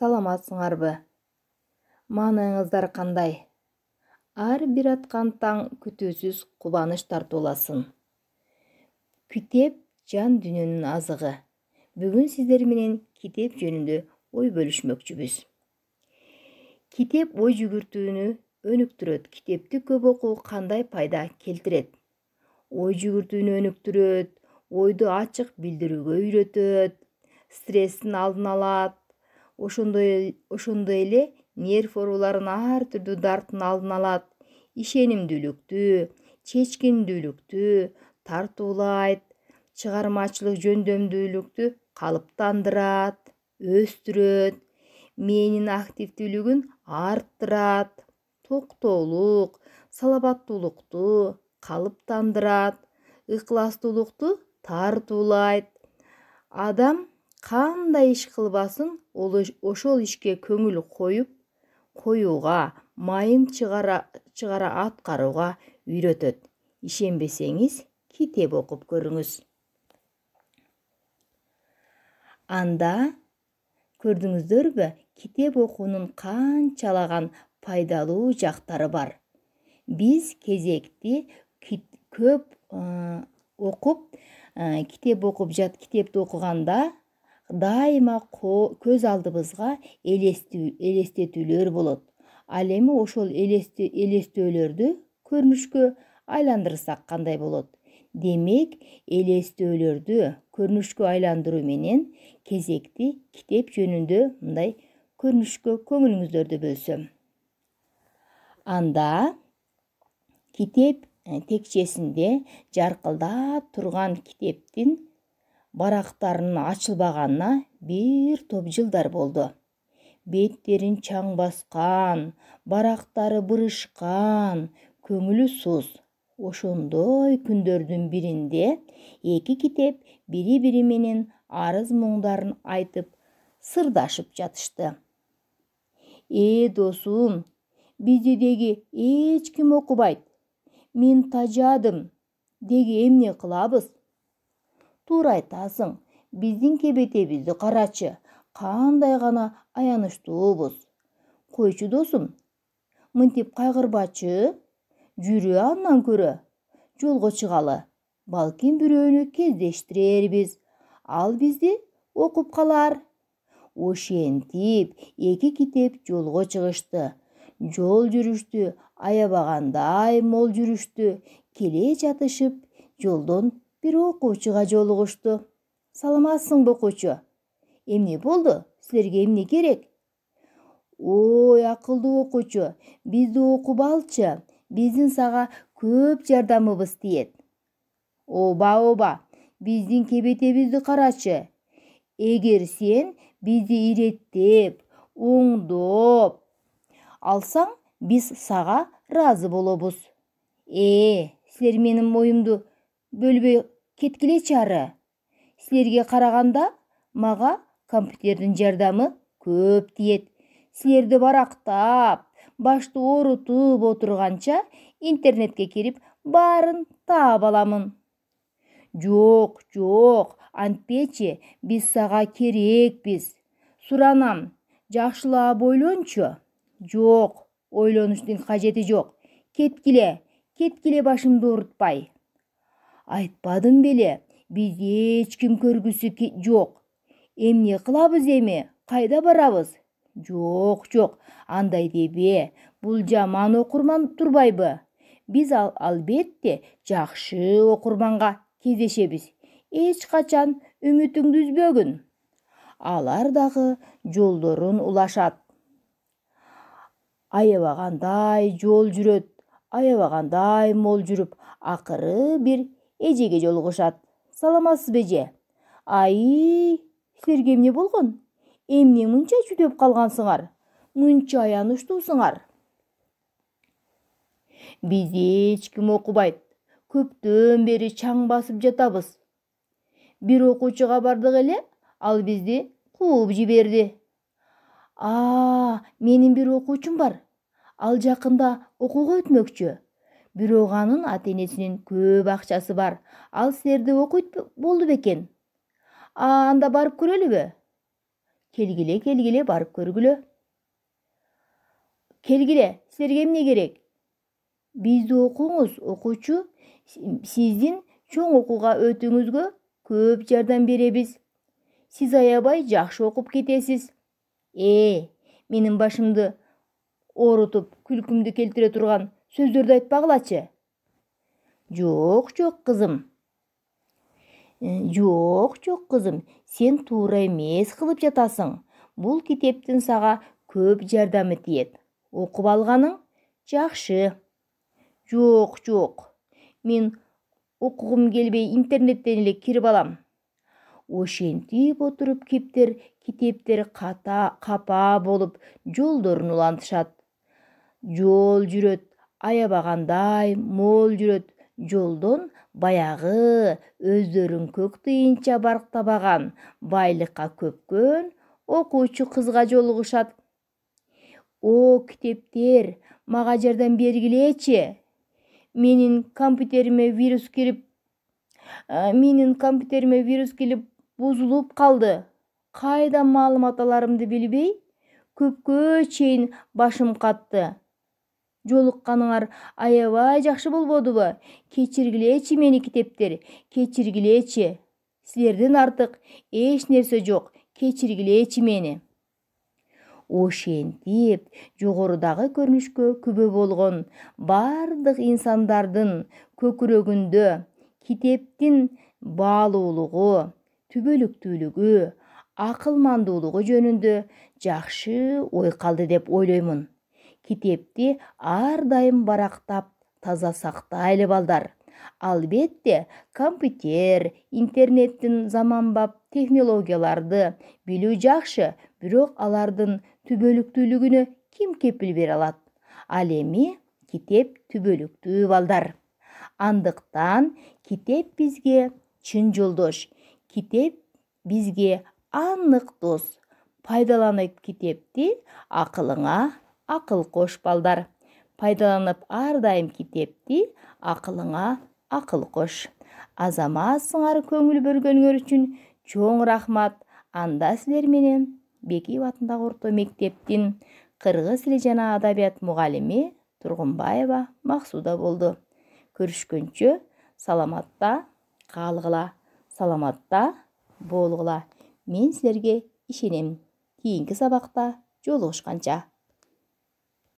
саламатсыңар бі. маанайыңыздар кандай ар бир атқан таң күтүүсүз кубанычтар тартуласын. китеп жан дүйнөнүн азығы. Бүгін сиздер менен китеп жөнүндө ой бөлүшмөкчүбүз китеп ой жүгүртүүнү өнүктүрөт китепти көп окуу кандай пайда келтирет ой жүгүртүүнү өнүктүрөт ойду ачык билдирүүгө үйрөтөт стресстин алдын алат ошондой ошондой эле нерв ооруларынын ар түрдүү дарттын алдын алат ишенимдүүлүктү чечкиндүүлүктү тартуулайт чыгармачылык жөндөмдүүлүктү калыптандырат өстүрөт мээнин активдүүлүгүн арттырат токтоолук салабаттуулукту калыптандырат ыкластуулукту тартуулайт адам іш қылбасын ол ошол ишке көңіл қойып, қоюға майын шығара, шығара атқаруға үйрөтөт ишенбесеңиз китеп оқып көріңіз. анда көрдүңүздөрбү китеп окуунун канчалаган пайдалуу жақтары бар биз кезекти көп окуп китеп оқып жат китепти оқығанда, дайыма көз алдыбызға элестетүүлөр болот ал эми ошол элестөөлөрдү көрүнүшкө айландырсак кандай болот демек элестөөлөрдү көрүнүшкө айландыруу менен кезекти китеп жөнүндө мындай көрүнүшкө көңүлүңүздөрдү бөлсөм анда китеп э, текчесинде жаркылдап турган китептин барактарынын ачылбаганына бир топ жылдар болды. беттерин чаң басқан, Барақтары бырышкан көңүлү суз ошондой күндөрдүн биринде эки китеп бири бири менен арыз муңдарын айтып сырдашып жатышты э досум бизди деги эч ким окубайт мен тажадым Деге эмне кылабыз тура айтасың биздин кебетебизди карачы қандай ғана аянычтуубуз қойчу досум мынтип кайгырбачы жүрү андан көрө жолго чыгалы балким бирөөнү кездештирербиз ал бизди окуп калар ошентип эки китеп жолго чыгышты жол жүрүштү аябагандай мол жүрүштү келе жатышып жолдон бир окуучуга Саламасың бұ окуучу эмне болды, Сілерге эмне керек ой ақылды окуучу Бізді окуп алчы биздин саға көп жардамыбыз тиет оба оба биздин бізді қарашы. Егер сен бізді иреттеп оңдоп алсаң биз саға разы болобуз э сілер менің мойымды бөлбөй кеткіле чары сілерге қарағанда маға компьютердің жардамы көп тиет сілерді барақтап башты оорутуп отырғанша интернетке керіп барын таап аламын жоқ, антпече, біз саға керек біз. суранам жакшылап ойлончу Жоқ, ойлонуштун қажеті жоқ. Кеткіле, кеткіле башымды оорутпай айтпадым беле биз эч ким көргүсү жок эмне кылабыз эми қайда барабыз жок жок андай дебе бұл жаман окурман тұрбайбы. биз ал, албетте жақшы окурманга кездешебиз эч качан үмүтүңдү үзбөгүн алар дагы жолдорун улашат аябагандай жол жүрөт аябагандай мол жүрүп акыры бир эжеге жолугушат саламатсызбы эже ай силерге эмне болгон эмне мынча жүдөп калгансыңар мынча аянычтуусуңар Бізде эч ким окубайт көптөн бері чаң басып жатабыз Бір окуучуга бардығы әлі, ал бизди қуып жіберді. а менің бир окуучум бар ал жақында оқуға өтмөкчү бирөөганын ата көп ақшасы бар ал силерди окуйт болды бекен а анда барып көрөлүбү Келгіле-келгіле барып көргүлө Келгіле, силерге эмне керек бизди окуңуз окуучу сиздин чоң оқуға өтүүңүзгө көп жардам беребіз. Сіз аябай жакшы оқып кетесіз. э менин башымды оорутуп күлкүмдү келтире турган сөздерді айтпагылачы жоқ жоқ қызым жоқ жоқ қызым сен тура емес қылып жатасың бұл китептің саға көп жардамы тиет оқып алғаның жақсы жоқ жоқ мен оқығым келбей интернеттен эле кирип алам ошентип отырып кептер китептер қата, капа болып жолдорун улантышат жол жүрөт аябагандай мол жүрөт жолдон баягы өздөрүн көк тыйынча барктабаган байлыкка көпкөн окуучу кызга жолугушат о китептер мага жардам бергилечи менин компьютериме вирус кирип менин компьютериме вирус келип бузулуп калды кайдан маалымат аларымды билбей көпкө чейин башым катты жолукканыңар аябай жакшы болбодубу кечиргилечи мени китептер кечиргилечи силерден артық эч нерсе жок кечиргилечи мени ошентип жогорудагы көрүнүшкө күбө болгон бардык инсандардын көкүрөгүндө китептин баалуулугу түбөлүктүүлүгү акылмандуулугу жөнүндө жақшы ой қалды деп ойлаймын китепти ар дайым барактап таза сактайлы балдар албетте компьютер интернеттин заманбап технологияларды билүү жакшы бирок алардын түбөлүктүүлүгүнө ким кепил бере алат ал эми китеп түбөлүктүү балдар андыктан китеп бизге чын жолдош китеп бизге анык дос пайдаланып китепти акылыңа акыл кош балдар пайдаланып ар дайым китепти акылыңа акыл кош азаматсыңар көңүл бөлгөнүңөр үчүн чоң рахмат анда силер менен бекиев атындагы орто мектептин кыргыз тили жана адабият мугалими тургунбаева максуда болду көрүшкөнчө саламатта калгыла саламатта болгула мен силерге ишенем кийинки сабакта жолугушканча